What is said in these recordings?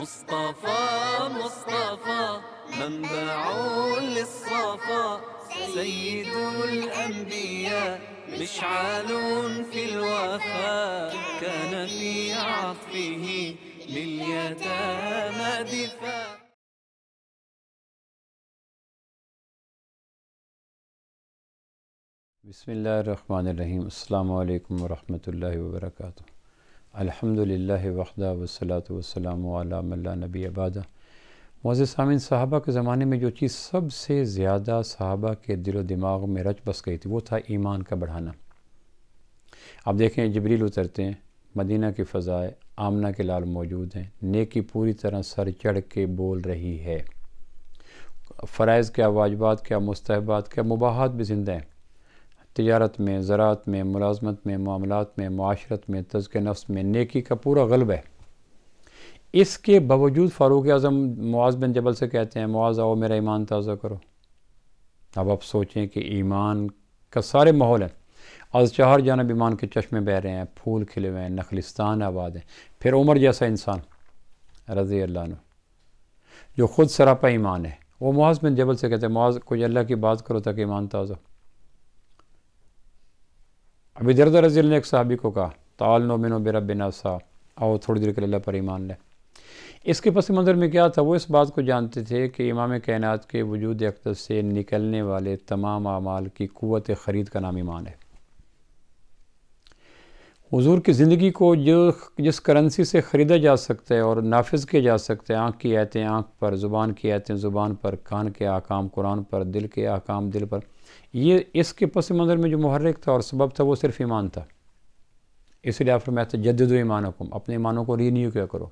مصطفى مصطفى منبع للصفا سيد الأنبياء مشعل في الوفاء كان في عطفه لليتامى دفاع بسم الله الرحمن الرحيم السلام عليكم ورحمة الله وبركاته अलहमदिल्ला वहदा वसलात वसलाम नबी अबादा मोज़ सामिन साहबा के ज़माने में जो चीज़ सबसे ज़्यादा साहबा के दिलो दिमाग में रच बस गई थी वो था ईमान का बढ़ाना आप देखें जबरील उतरते हैं मदीना की फ़ज़ाए आमना के लाल मौजूद हैं नेकी पूरी तरह सर चढ़ के बोल रही है फ़रज़ क्या वाजबात क्या मुस्तहबात क्या मुबाहत भी जिंदा हैं तजारत में ज़रात में मुलाजमत में मामलात में माशरत में तजक नफ्स में नेकी का पूरा गलब है इसके बावजूद फ़ारूक अज़म मुआज़ बिन जबल से कहते हैं मुआज़ आओ मेरा ईमान ताज़ा करो अब आप सोचें कि ईमान का सारे माहौल है आज चार जानब ईमान के चश्मे बह रहे हैं फूल खिले हुए हैं नखलिस्तान आबाद हैं फिर उमर जैसा इंसान रज़ी अल्लाह जो ख़ुद सरापा ईमान है वो मुआज़ बिन जबल से कहते हैं मुआज़ कुछ अल्लाह की बात करो ताकि ईमान ताज़ा अभी दर्द रजील ने एक साहबी को कहा ताल नो मिनो बेरा सा आओ थोड़ी देर के लिए पर ईमान ले इसके पस मंज़र में क्या था वो इस बात को जानते थे कि इमाम कायनात के वजूद अकदस से निकलने वाले तमाम अमाल की क़वत ख़रीद का नाम ईमान है हजूर की ज़िंदगी को जो जिस करेंसी से ख़रीदा जा सकता है और नाफिज किया जा सकता है आँख की आयतें आँख पर ज़ुबान की आयतें ज़ुबान पर कान के आकाम कुरान पर दिल के आकाम दिल पर ये इसके पस मंज़र में जो महरक था और सबब था वो सिर्फ ईमान था इसलिए आप फरमाते जद्दो ईमान हुकुम अपने ईमानों को रीन्यू किया करो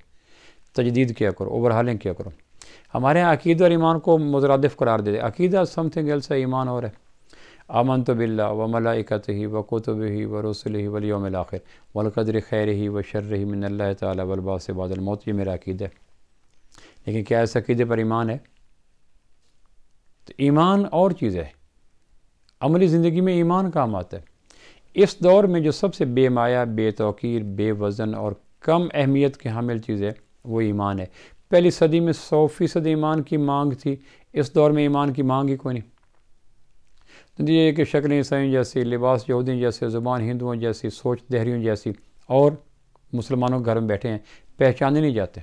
तजदीद किया करो ओवरहालिंग किया करो हमारे यहाँ अकीदा और ईमान को मुतरदफ़ करार दे दे अकीदा समथिंग एल्स ईमान और है आमन तो बिल्ला व मलाइकत ही व कुतुब ही व रसुल ही वलियोम आखिर वलकद्र खैर ही व शर ही मिनल्ला तलबा से मौत ये मेरा अकीदा है लेकिन क्या इस अकीदे पर ईमान है तो ईमान और चीज़ है अमली ज़िंदगी में ईमान काम आता है इस दौर में जो सबसे बेमाया बेतौकीर बेवज़न और कम अहमियत के हामिल चीज़ है वो ईमान है पहली सदी में सौ फ़ीसद ईमान की मांग थी इस दौर में ईमान की मांग ही कोई नहीं तो ये कि शक्ल ईसाइयों जैसी लिबास यहूदियों जैसे ज़ुबान हिंदुओं जैसी सोच दहरियों जैसी और मुसलमानों के घर में बैठे हैं पहचाने नहीं जाते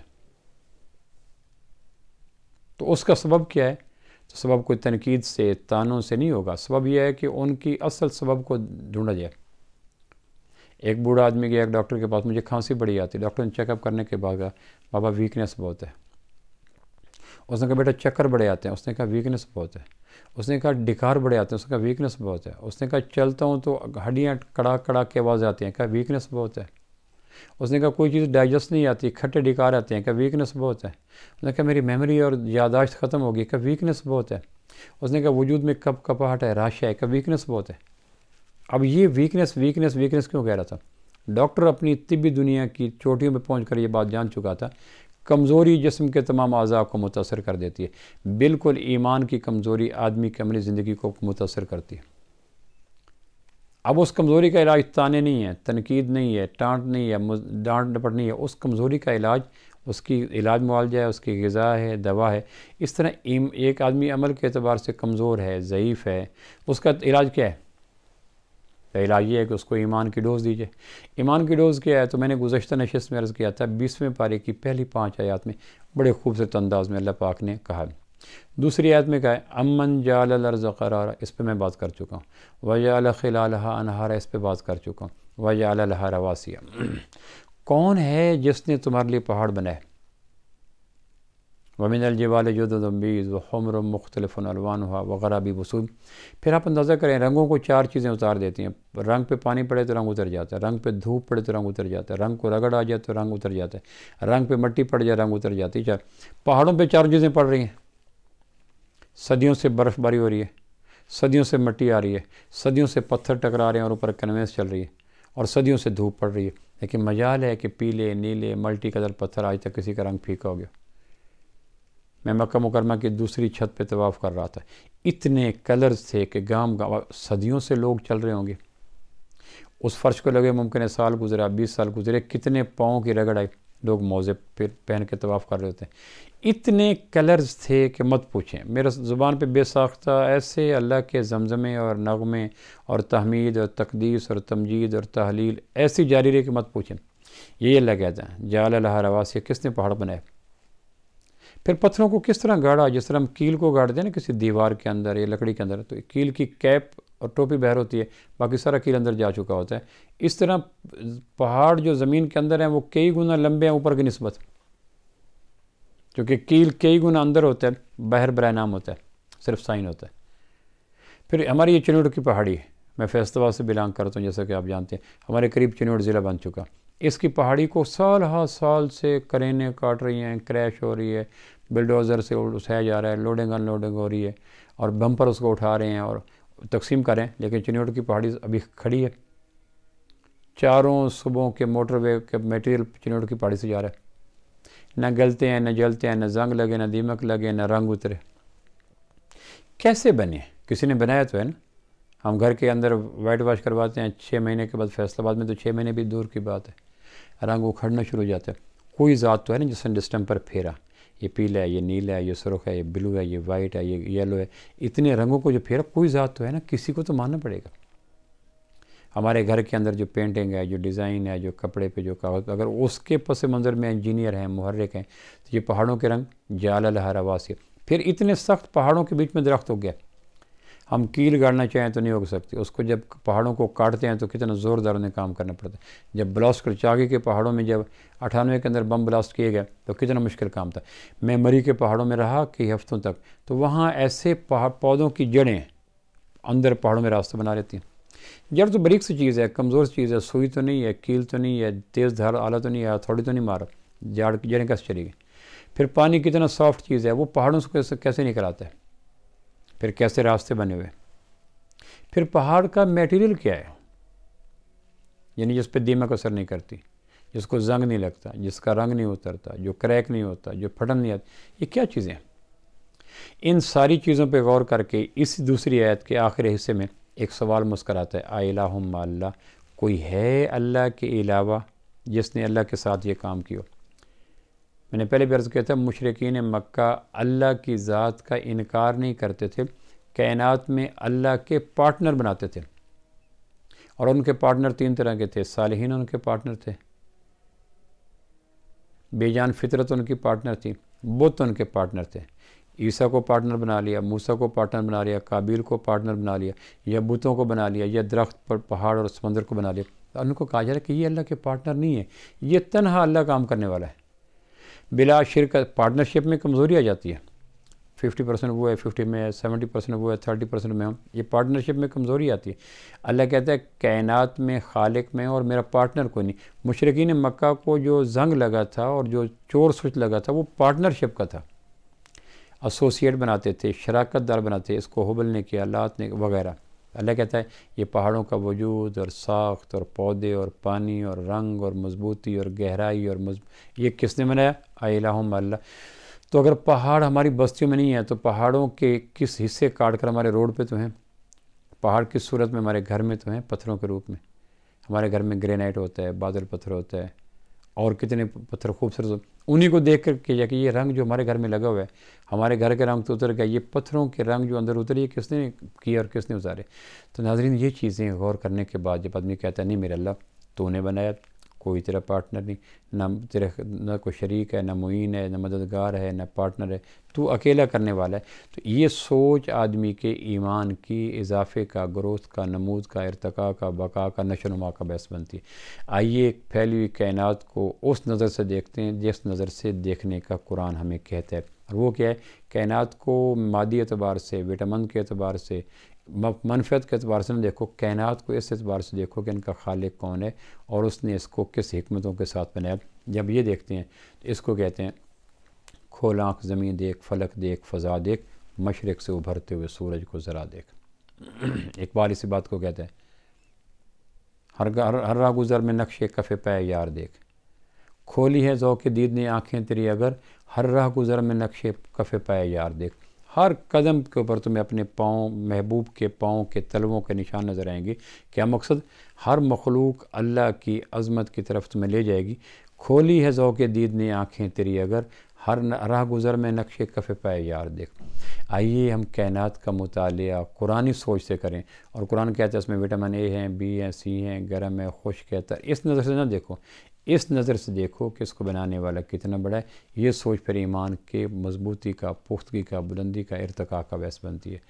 तो उसका सबब क्या है तो सबब कोई तनकीद से तानों से नहीं होगा सबब यह है कि उनकी असल सबब को ढूंढा जाए एक बूढ़ा आदमी गया एक डॉक्टर के पास मुझे खांसी बड़ी आती डॉक्टर ने चेकअप करने के बाद कहा बाबा वीकनेस बहुत है उसने कहा बेटा चक्कर बड़े आते हैं उसने कहा वीकनेस बहुत है उसने कहा डिकार बड़े आते हैं उसने कहा वीकनेस बहुत है उसने कहा चलता हूँ तो हड्डियाँ कड़ा कड़ाक की आवाज़ आती हैं कहा वीकनेस बहुत है उसने कहा कोई चीज़ डाइजेस्ट नहीं आती खट्टे डिकार आते हैं क्या वीकनेस बहुत है उसने कहा मेरी मेमोरी और यादाश्त ख़त्म होगी क्या वीकनेस बहुत है उसने कहा वजूद में कप कपाहट है राश है क्या वीकनेस बहुत है अब ये वीकनेस वीकनेस वीकनेस क्यों कह रहा था डॉक्टर अपनी तिबी दुनिया की चोटियों पर पहुँच कर ये बात जान चुका था कमज़ोरी जिसम के तमाम अज़ा को मुतासर कर देती है बिल्कुल ईमान की कमज़ोरी आदमी की अमली ज़िंदगी को मुतासर करती है अब उस कमज़ोरी का इलाज ताने नहीं है तनकीद नहीं है टांट नहीं है डांट डपट नहीं है उस कमज़ोरी का इलाज उसकी इलाज मुआवजा है उसकी गज़ा है दवा है इस तरह एक आदमी अमल के अतबार से कमज़ोर है ज़यीफ़ है उसका इलाज क्या है तो इलाज ये है कि उसको ईमान की डोज़ दीजिए ईमान की डोज़ क्या है तो मैंने गुजशत नशस्त में अर्ज़ किया था बीसवें पारे की पहली पाँच आयात में बड़े खूबसूरत अंदाज़ में अल्लाह पाक ने कहा दूसरी आयत में कहा है अमन जालर्ज़ करार इस पर मैं बात कर चुका हूँ वजाल खिलाहा अनहारा इस पर बात कर चुका हूँ वजह रवासिया कौन है जिसने तुम्हारे लिए पहाड़ बनाए वमिन अलजवाल जदम्बीज़ व हमर मुख्तलफ़नवान हुआ वगैरह भी वसूब फिर आप अंदाज़ा करें रंगों को चार चीज़ें उतार देती हैं रंग पे पानी पड़े तो रंग उतर जाता है रंग पे धूप पड़े तो रंग उतर जाता है रंग को रगड़ आ जाए तो रंग उतर जाता है रंग पे मट्टी पड़ जाए रंग उतर जाती है चार अच्छा, पहाड़ों पर चार चीज़ें पड़ रही हैं सदियों से बर्फ़बारी हो रही है सदियों से मट्टी आ रही है सदियों से पत्थर टकरा रहे हैं और ऊपर कन्वेंस चल रही है और सदियों से धूप पड़ रही है लेकिन मजाल है कि पीले नीले मल्टी कलर पत्थर आज तक किसी का रंग फीका हो गया मैं मक्का मुकरमा की दूसरी छत पे तवाफ़ कर रहा था इतने कलर्स थे कि गांव गाँव सदियों से लोग चल रहे होंगे उस फर्श को लगे मुमकिन साल गुजरा बीस साल गुजरे कितने पाँव की रगड़ आई लोग मोज़े पहन के तवाफ़ कर रहे होते हैं इतने कलर्स थे कि मत पूछें मेरे ज़ुबान पे बेसाख्ता ऐसे अल्लाह के जमजमे और नगमे और तहमीद और तकदीस और तमजीद और तहलील ऐसी जारी रही कि मत पूछें ये अल्लाह कहता है जाल रवासी किसने पहाड़ बनाए फिर पत्थरों को किस तरह गाड़ा जिस तरह हम कील को गाड़ते हैं ना किसी दीवार के अंदर या लकड़ी के अंदर तो कील की कैप और टोपी बहर होती है बाकी सारा कील अंदर जा चुका होता है इस तरह पहाड़ जो ज़मीन के अंदर हैं वो कई गुना लंबे हैं ऊपर की नस्बत क्योंकि कील कई गुना अंदर होता है बहर बर नाम होता है सिर्फ साइन होता है फिर हमारी ये चिनोड़ की पहाड़ी है मैं फैसलाबाद से बिलोंग करता हूँ जैसा कि आप जानते हैं हमारे करीब चिनोट ज़िला बन चुका इसकी पहाड़ी को साल हा साल से करेने काट रही हैं क्रैश हो रही है बिलडोजर से उठाया जा रहा है लोडिंग अनलोडिंग हो रही है और बम्पर उसको उठा रहे हैं और तकसीम करें लेकिन चिनोट की पहाड़ी अभी खड़ी है चारों सुबहों के मोटरवे के मटेरियल चिनोट की पहाड़ी से जा रहा है ना गलते हैं ना जलते हैं ना जंग लगे ना दीमक लगे ना रंग उतरे कैसे बने किसी ने बनाया तो है ना हम घर के अंदर वाइट वॉश करवाते हैं छः महीने के बाद फैसलाबाद में तो छः महीने भी दूर की बात है रंग उखड़ना शुरू हो जाता है कोई ज़ात तो है ना जिसने डिस्टम पर फेरा ये पीला है ये नीला है ये सुरख है ये ब्लू है ये वाइट है ये येलो है इतने रंगों को जो फेरा कोई ज़ात तो है ना किसी को तो मानना पड़ेगा हमारे घर के अंदर जो पेंटिंग है जो डिज़ाइन है जो कपड़े पे जो कागज़ अगर उसके पस मंज़र में इंजीनियर हैं मुहर्रिक हैं तो ये पहाड़ों के रंग जाल वास फिर इतने सख्त पहाड़ों के बीच में दरख्त हो गया हम कील गाड़ना चाहें तो नहीं हो सकती उसको जब पहाड़ों को काटते हैं तो कितना ज़ोरदार उन्हें काम करना पड़ता है जब ब्लास्ट चागी के पहाड़ों में जब अठानवे के अंदर बम ब्लास्ट किए गए तो कितना मुश्किल काम था मैं मरी के पहाड़ों में रहा कई हफ्तों तक तो वहाँ ऐसे पौधों की जड़ें अंदर पहाड़ों में रास्ते बना लेती हैं जड़ तो बरीक सी चीज़ है कमज़ोर चीज़ है सुई तो नहीं है कील तो नहीं है तेज़ धार आला तो नहीं है हथौड़ी तो नहीं मारा जाड़ जड़ें कैसे चली गई फिर पानी कितना सॉफ्ट चीज़ है वो पहाड़ों से कैसे निकल आता है फिर कैसे रास्ते बने हुए फिर पहाड़ का मटेरियल क्या है यानी जिस पर दीमक असर नहीं करती जिसको जंग नहीं लगता जिसका रंग नहीं उतरता जो क्रैक नहीं होता जो फटन नहीं आती ये क्या चीज़ें इन सारी चीज़ों पर गौर करके इस दूसरी आयत के आखिरी हिस्से में एक सवाल मुस्कराता है आला हम अल्लाह कोई है अल्लाह के अलावा जिसने अल्लाह के साथ ये काम किया मैंने पहले भी अर्ज़ किया था मशरकिन मक्का अल्लाह की ज़ात का इनकार नहीं करते थे कायनात में अल्लाह के पार्टनर बनाते थे और उनके पार्टनर तीन तरह के थे सालहन उनके पार्टनर थे बेजान फितरत उनकी पार्टनर थी बुत उनके पार्टनर थे ईसा को पार्टनर बना लिया मूसा को पार्टनर बना लिया काबिल को पार्टनर बना लिया या बुतों को बना लिया या दरख्त पर पहाड़ और समंदर को बना लिया तो उनको कहा जा रहा है कि ये अल्लाह के पार्टनर नहीं है ये तनहा अल्लाह काम करने वाला है बिला शिरकत पार्टनरशिप में कमज़ोरी आ जाती है फिफ्टी परसेंट वो है फिफ्टी में है सेवेंटी परसेंट वो है थर्टी परसेंट में हम ये पार्टनरशिप में कमज़ोरी आती है अल्लाह कहता है कायनात में खालिक में और मेरा पार्टनर कोई नहीं मुशरकिन मक्का को जो जंग लगा था और जो चोर सोच लगा था वो पार्टनरशिप का था एसोसिएट बनाते थे शराकत दार बनाते इसको हबल ने किया लात ने वगैरह अल्लाह कहता है ये पहाड़ों का वजूद और साख्त और पौधे और पानी और रंग और मजबूती और गहराई और मजबूत ये किसने बनाया आलाम अल्लाह तो अगर पहाड़ हमारी बस्तियों में नहीं है तो पहाड़ों के किस हिस्से काट कर हमारे रोड पे तो हैं पहाड़ किस सूरत में हमारे घर में तो हैं पत्थरों के रूप में हमारे घर में ग्रेनाइट होता है बादल पत्थर होता है और कितने पत्थर खूबसूरत उन्हीं को देख कर किया कि ये रंग जो हमारे घर में लगा हुआ है हमारे घर के रंग तो उतर गए ये पत्थरों के रंग जो अंदर उतरे किसने किए और किसने उतारे तो नाजरीन ये चीज़ें गौर करने के बाद जब आदमी कहता है नहीं मेरा अल्लाह तो उन्हें बनाया कोई तेरा पार्टनर नहीं ना तेरे ना कोई शरीक है ना मुइन है ना मददगार है ना पार्टनर है तू अकेला करने वाला है तो ये सोच आदमी के ईमान की इजाफे का ग्रोथ का नमूद का इरतका का बका का नशोनुमा का बहस बनती है आइए एक फैली हुई कायनात को उस नज़र से देखते हैं जिस नज़र से देखने का कुरान हमें कहता है और वो क्या है कायनात को मादी एतबार से विटामिन के अतबार से मनफियत के अतबार से ना देखो कायनात को इस अतबार से देखो कि इनका खालिक कौन है और उसने इसको किस हमतों के साथ बनाया जब ये देखते हैं तो इसको कहते हैं खोल आँख ज़मीन देख फलक देख फ़ा देख मशरक़ से उभरते हुए सूरज को ज़रा देख इकबाल इसी बात को कहते हैं हर हर हर गुज़र में नक्श कफे पाए यार देख खोली है ज़ौक़ दीद ने आँखें तेरी अगर हर राह गुज़र में नक्श कफे पाए यार देख हर कदम के ऊपर तुम्हें अपने पाँव महबूब के पाँव के तलवों के निशान नज़र आएंगे क्या मकसद हर मखलूक अल्लाह की अजमत की तरफ तुम्हें ले जाएगी खोली है के दीद ने आँखें तेरी अगर हर राह गुज़र में नक्शे कफ़े पाए यार देख आइए हम कायनात का मताल कुरानी सोच से करें और कुरान कहते हैं उसमें तो विटामिन ए हैं बी हैं सी हैं गर्म है खुश्क है तर इस नज़र से ना देखो इस नज़र से देखो कि इसको बनाने वाला कितना बड़ा है ये सोच फिर ईमान के मजबूती का पुख्तगी का बुलंदी का इरतका का बहस बनती है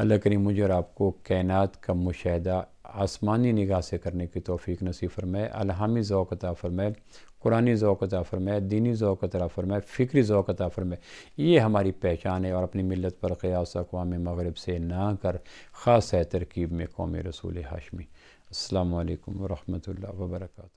अल्लाह करी मुझे और आपको कायनात का मुशाह आसमानी निगाह से करने की तोफ़ी नसीब फरमाए अलहमी ओकता फरमाए कुरानी ओकता फरमाए दीनी ओकता फरमाए फ़िक्री ओकता फरमाए ये हमारी पहचान है और अपनी मिलत पर क़यास अकवा मगरब से ना कर ख़ास है तरकीब में कौम रसूल हाशमी अल्लाम वरहमल वर्का